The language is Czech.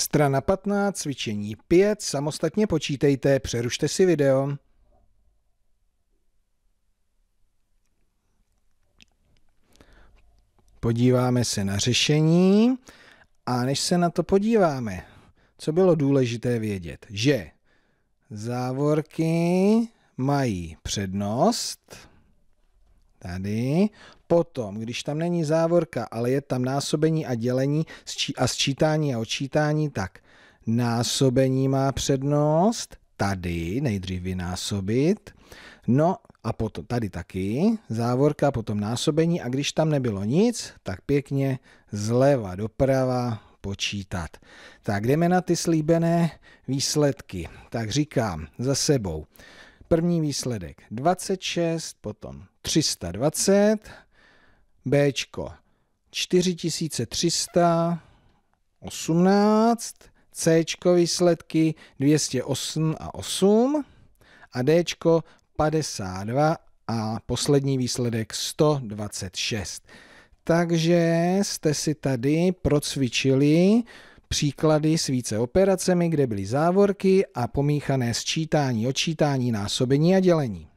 Strana 15, cvičení 5, samostatně počítejte, přerušte si video. Podíváme se na řešení a než se na to podíváme, co bylo důležité vědět, že závorky mají přednost, Tady. Potom, když tam není závorka, ale je tam násobení a dělení a sčítání a odčítání, tak násobení má přednost. Tady nejdřív vynásobit. No a potom tady taky závorka, potom násobení a když tam nebylo nic, tak pěkně zleva doprava počítat. Tak jdeme na ty slíbené výsledky. Tak říkám za sebou. První výsledek 26, potom 320, B 4318, C výsledky 208 a 8 a D 52 a poslední výsledek 126. Takže jste si tady procvičili Příklady s více operacemi, kde byly závorky a pomíchané sčítání, odčítání, násobení a dělení.